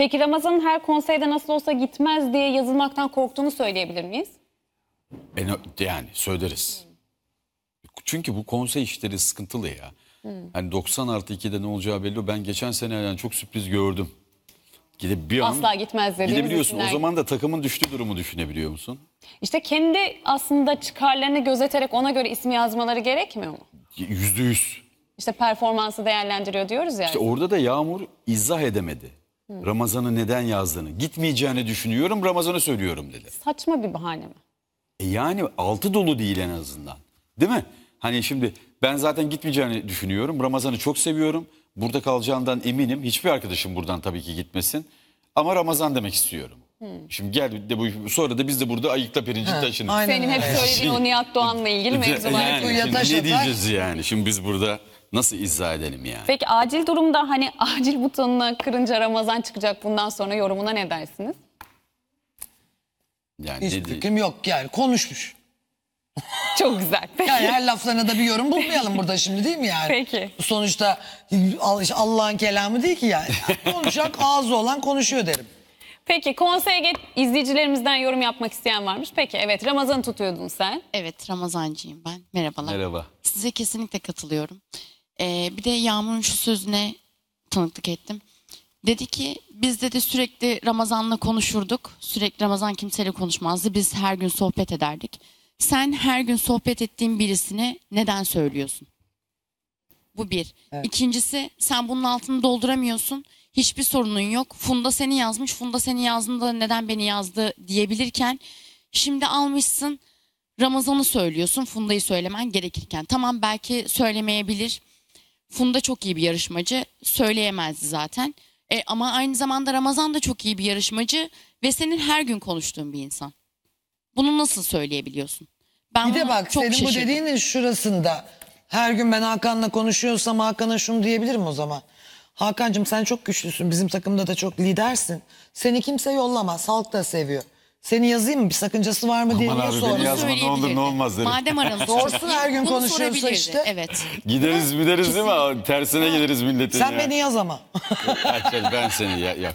Peki Ramazan'ın her konseyde nasıl olsa gitmez diye yazılmaktan korktuğunu söyleyebilir miyiz? E, yani söyleriz. Çünkü bu konsey işleri sıkıntılı ya. Hmm. Yani 90 artı 2'de ne olacağı belli. Ben geçen sene yani çok sürpriz gördüm. Gidip bir an Asla gitmez gidebiliyorsun. O zaman da takımın düştüğü durumu düşünebiliyor musun? İşte kendi aslında çıkarlarını gözeterek ona göre ismi yazmaları gerekmiyor mu? Yüzde yüz. İşte performansı değerlendiriyor diyoruz ya. Yani. İşte orada da Yağmur izah edemedi. Ramazan'ı neden yazdığını, gitmeyeceğini düşünüyorum, Ramazan'ı söylüyorum dedi. Saçma bir bahane mi? E yani altı dolu değil en azından. Değil mi? Hani şimdi ben zaten gitmeyeceğini düşünüyorum. Ramazan'ı çok seviyorum. Burada kalacağından eminim. Hiçbir arkadaşım buradan tabii ki gitmesin. Ama Ramazan demek istiyorum. Şimdi gel de bu sonra da biz de burada ayıkla pirinci taşınırız. Aynen Senin hep söylediğin o Nihat Doğan'la ilgili mevzular. Yani, şimdi ne diyeceğiz yani? Şimdi biz burada nasıl izah edelim yani? Peki acil durumda hani acil butonuna kırınca Ramazan çıkacak bundan sonra yorumuna ne dersiniz? Yani Hiç dedi- fikrim yok yani konuşmuş. Çok güzel. Peki. Yani her laflarına da bir yorum bulmayalım burada şimdi değil mi yani? Peki. Sonuçta Allah'ın kelamı değil ki yani. Konuşan ağzı olan konuşuyor derim. Peki konseye git izleyicilerimizden yorum yapmak isteyen varmış. Peki evet Ramazan tutuyordun sen. Evet Ramazancıyım ben. Merhabalar. Merhaba. Size kesinlikle katılıyorum. Ee, bir de Yağmur'un şu sözüne tanıklık ettim. Dedi ki biz dedi sürekli Ramazan'la konuşurduk. Sürekli Ramazan kimseyle konuşmazdı. Biz her gün sohbet ederdik. Sen her gün sohbet ettiğin birisini neden söylüyorsun? Bu bir. Evet. İkincisi sen bunun altını dolduramıyorsun. Hiçbir sorunun yok. Funda seni yazmış. Funda seni yazdığında neden beni yazdı diyebilirken şimdi almışsın Ramazan'ı söylüyorsun. Funda'yı söylemen gerekirken. Tamam belki söylemeyebilir Funda çok iyi bir yarışmacı. Söyleyemezdi zaten. E, ama aynı zamanda Ramazan da çok iyi bir yarışmacı ve senin her gün konuştuğun bir insan. Bunu nasıl söyleyebiliyorsun? Ben bir de bak çok senin bu şaşırdım. dediğinin şurasında. Her gün ben Hakan'la konuşuyorsam Hakan'a şunu diyebilirim o zaman. Hakan'cığım sen çok güçlüsün. Bizim takımda da çok lidersin. Seni kimse yollamaz. Halk da seviyor. Seni yazayım mı? Bir sakıncası var mı diye Aman niye abi yazma ne olur, ne olmaz derim. Madem aranızda. Sorsun her gün Bunu konuşuyorsa işte. Evet. Gideriz gideriz değil mi? Tersine gideriz milletin Sen ya. beni yaz ama. Ay, Ben seni ya, ya.